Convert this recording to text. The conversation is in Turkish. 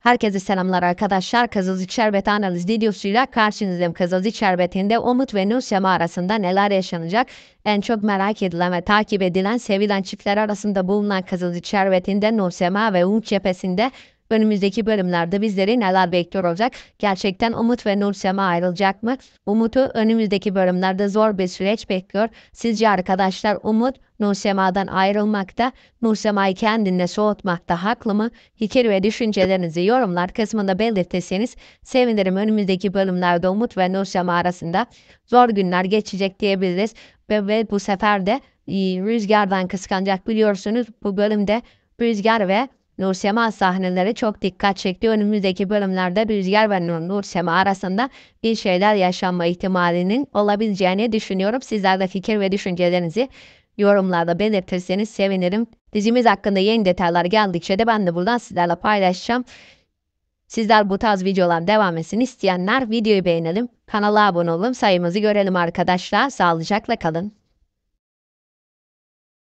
Herkese selamlar arkadaşlar. Kızılcık Şerbet analiz videosuyla karşınızdayım. Kızılcık Şerbeti'nde Umut ve Nusyama arasında neler yaşanacak? En çok merak edilen ve takip edilen sevilen çiftler arasında bulunan Kızılcık Şerbeti'nde Nusyama ve Umut cephesinde Önümüzdeki bölümlerde bizleri neler bekliyor olacak? Gerçekten Umut ve Nursema ayrılacak mı? Umut'u önümüzdeki bölümlerde zor bir süreç bekliyor. Sizce arkadaşlar Umut Nursema'dan ayrılmakta, Nursema'yı kendine soğutmakta haklı mı? Fikir ve düşüncelerinizi yorumlar kısmında belirtirseniz sevinirim. Önümüzdeki bölümlerde Umut ve Nursema arasında zor günler geçecek diyebiliriz. Ve, ve bu sefer de rüzgardan kıskanacak biliyorsunuz bu bölümde rüzgar ve Nur Sema sahneleri çok dikkat çekti. Önümüzdeki bölümlerde Rüzgar ve Nur, Sema arasında bir şeyler yaşanma ihtimalinin olabileceğini düşünüyorum. Sizler de fikir ve düşüncelerinizi yorumlarda belirtirseniz sevinirim. Dizimiz hakkında yeni detaylar geldikçe de ben de buradan sizlerle paylaşacağım. Sizler bu tarz videolar devam isteyenler videoyu beğenelim, kanala abone olalım, sayımızı görelim arkadaşlar. Sağlıcakla kalın.